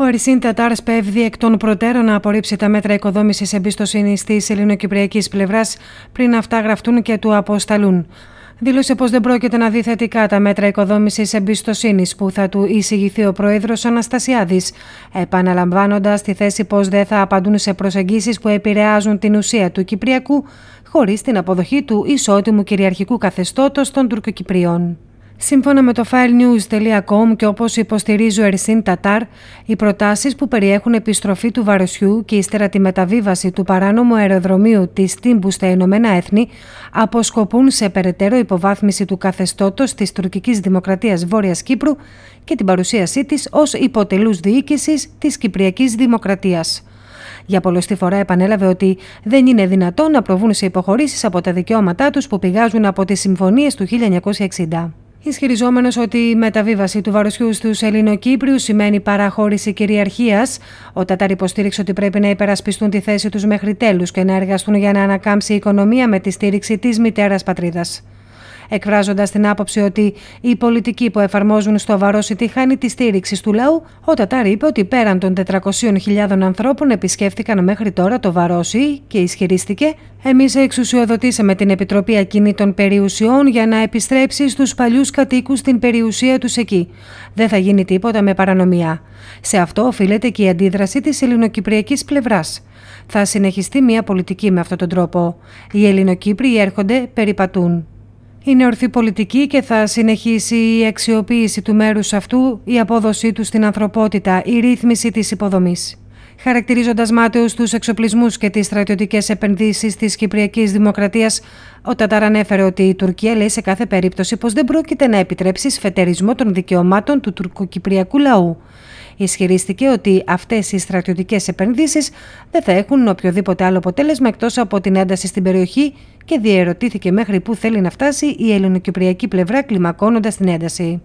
Ο Ερσίν Τατάρ σπέβδει εκ των προτέρων να απορρίψει τα μέτρα οικοδόμησης εμπιστοσύνη της ελληνοκυπριακής πλευράς πριν αυτά γραφτούν και του αποσταλούν. Δήλωσε πως δεν πρόκειται να δει θετικά τα μέτρα οικοδόμησης εμπιστοσύνης που θα του εισηγηθεί ο πρόεδρος Αναστασιάδης, επαναλαμβάνοντας τη θέση πως δεν θα απαντούν σε προσεγγίσεις που επηρεάζουν την ουσία του Κυπριακού χωρίς την αποδοχή του ισότιμου κυριαρχικού καθεστώτος των Τουρκοκυπρίων. Σύμφωνα με το filenews.com και όπως υποστηρίζει ο Ερσίν Τατάρ, οι προτάσεις που περιέχουν επιστροφή του Βαροσιού και ύστερα τη μεταβίβαση του παράνομου αεροδρομίου της Τύμπου στα Ηνωμένα Έθνη αποσκοπούν σε περαιτέρω υποβάθμιση του καθεστώτος της τουρκικής δημοκρατίας Βόρειας Κύπρου και την παρουσίασή της ως υποτελούς διοίκησης της Κυπριακής Δημοκρατίας. Για πολλωστή φορά επανέλαβε ότι δεν είναι δυνατόν να προβούν σε υποχωρήσεις από τα δικαιώματά τους που πηγάζουν από τις συμφωνίες του 1960. Ισχυριζόμενος ότι η μεταβίβαση του βαρουσιού στους Ελληνοκύπριους σημαίνει παραχώρηση κυριαρχίας, ο Τατάρ υποστήριξε ότι πρέπει να υπερασπιστούν τη θέση τους μέχρι τέλους και να εργαστούν για να ανακάμψει η οικονομία με τη στήριξη της μητέρας πατρίδας εκφράζοντας την άποψη ότι οι πολιτικοί που εφαρμόζουν στο Βαρόσι τη χάνει τη στήριξη του λαού, ο Τατάρ είπε ότι πέραν των 400.000 ανθρώπων επισκέφθηκαν μέχρι τώρα το Βαρόσι και ισχυρίστηκε Εμείς εξουσιοδοτήσαμε την Επιτροπή Ακινήτων Περιουσιών για να επιστρέψει στους παλιούς κατοίκους την περιουσία τους εκεί. Δεν θα γίνει τίποτα με παρανομιά. Σε αυτό οφείλεται και η αντίδραση της ελληνοκυπριακής πλευράς. Θα συνεχιστεί μια πολιτική με αυτόν τον τρόπο. Οι Ελληνοκύπροι έρχονται, περιπατούν. Είναι ορθή πολιτική και θα συνεχίσει η αξιοποίηση του μέρους αυτού, η απόδοσή του στην ανθρωπότητα, η ρύθμιση της υποδομής. Χαρακτηρίζοντας μάταιους τους εξοπλισμούς και τις στρατιωτικές επενδύσεις της Κυπριακής Δημοκρατίας, ο Τατάρ ανέφερε ότι η Τουρκία λέει σε κάθε περίπτωση πως δεν πρόκειται να επιτρέψει σφετερισμό των δικαιωμάτων του τουρκοκυπριακού λαού. Ισχυρίστηκε ότι αυτές οι στρατιωτικές επενδύσεις δεν θα έχουν οποιοδήποτε άλλο αποτέλεσμα εκτός από την ένταση στην περιοχή και διαρωτήθηκε μέχρι πού θέλει να φτάσει η ελληνοκυπριακή πλευρά κλιμακώνοντας την ένταση.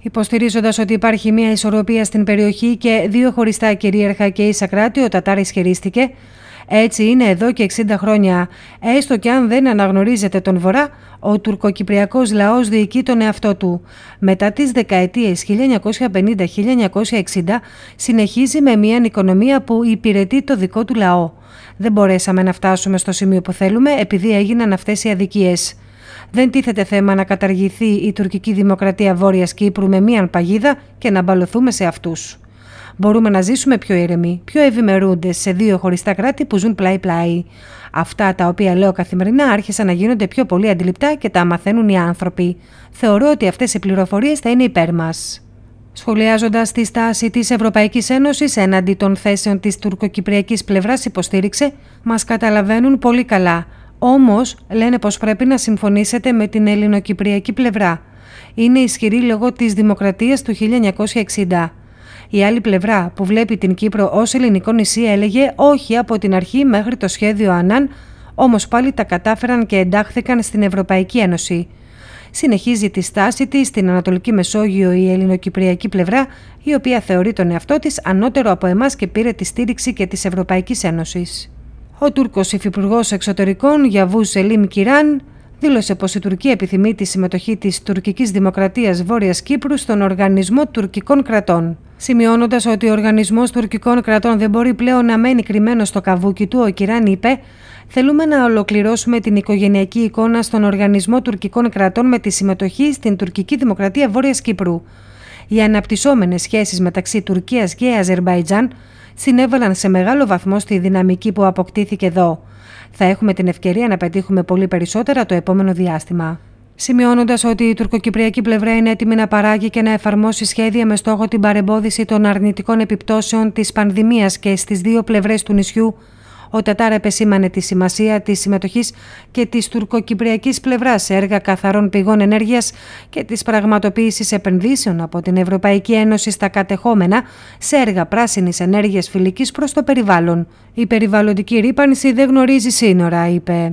Υποστηρίζοντας ότι υπάρχει μια ισορροπία στην περιοχή και δύο χωριστά κυρίαρχα και ίσα κράτη, ο Τατάρ ισχυρίστηκε έτσι είναι εδώ και 60 χρόνια. Έστω και αν δεν αναγνωρίζεται τον Βορρά, ο τουρκοκυπριακός λαός διοικεί τον εαυτό του. Μετά τις δεκαετίες 1950-1960 συνεχίζει με μια οικονομία που υπηρετεί το δικό του λαό. Δεν μπορέσαμε να φτάσουμε στο σημείο που θέλουμε επειδή έγιναν αυτές οι αδικίες. Δεν τίθεται θέμα να καταργηθεί η τουρκική δημοκρατία Βόρειας Κύπρου με μια παγίδα και να μπαλωθούμε σε αυτούς μπορούμε να ζήσουμε πιο ήρεμοι, πιο ευημερούντες σε δύο χωριστά κράτη που ζουν πλάι-πλάι. Αυτά τα οποία λέω καθημερινά άρχισαν να γίνονται πιο πολύ αντιληπτά και τα μαθαίνουν οι άνθρωποι. Θεωρώ ότι αυτές οι πληροφορίες θα είναι υπέρ μας. Σχολιάζοντας τη στάση της Ευρωπαϊκής Ένωσης έναντι των θέσεων της τουρκοκυπριακής πλευράς, υποστήριξε: Μας καταλαβαίνουν πολύ καλά. Όμως, λένε πως πρέπει να συμφωνήσετε με την ελληνοκυπριακή πλευρά. Είναι ισχυρή λόγω της δημοκρατίας του 1960. Η άλλη πλευρά που βλέπει την Κύπρο ως ελληνικό νησί έλεγε όχι από την αρχή μέχρι το σχέδιο Ανάν, όμως πάλι τα κατάφεραν και εντάχθηκαν στην Ευρωπαϊκή Ένωση. Συνεχίζει τη στάση της στην Ανατολική Μεσόγειο η ελληνοκυπριακή πλευρά, η οποία θεωρεί τον εαυτό της ανώτερο από εμάς και πήρε τη στήριξη και της Ευρωπαϊκής Ένωσης. Ο Τούρκος Υφυπουργός Εξωτερικών Γιαβού Σελίμ Κυράν δήλωσε πως η Τουρκία επιθυμεί τη συμμετοχή της τουρκικής δημοκρατίας Βόρειας Κύπρου στον Οργανισμό Τουρκικών Κρατών. Σημειώνοντας ότι ο Οργανισμός Τουρκικών Κρατών δεν μπορεί πλέον να μένει κρυμμένο στο καβούκι του, ο Κυράν είπε: Θέλουμε να ολοκληρώσουμε την οικογενειακή εικόνα στον Οργανισμό Τουρκικών Κρατών με τη συμμετοχή στην Τουρκική Δημοκρατία Βόρειας Κύπρου οι αναπτυσσόμενες σχέσεις μεταξύ Τουρκίας και Αζερμπαϊτζάν συνέβαλαν σε μεγάλο βαθμό στη δυναμική που αποκτήθηκε εδώ. Θα έχουμε την ευκαιρία να πετύχουμε πολύ περισσότερα το επόμενο διάστημα. Σημειώνοντας ότι η τουρκοκυπριακή πλευρά είναι έτοιμη να παράγει και να εφαρμόσει σχέδια με στόχο την παρεμπόδιση των αρνητικών επιπτώσεων της πανδημίας και στις δύο πλευρές του νησιού, ο Τατάρ επεσήμανε τη σημασία της συμμετοχής και της τουρκοκυπριακής πλευράς σε έργα καθαρών πηγών ενέργειας και της πραγματοποίησης επενδύσεων από την Ευρωπαϊκή Ένωση στα κατεχόμενα σε έργα πράσινης ενέργειας φιλικής προς το περιβάλλον. Η περιβαλλοντική ρήπανση δεν γνωρίζει σύνορα, είπε.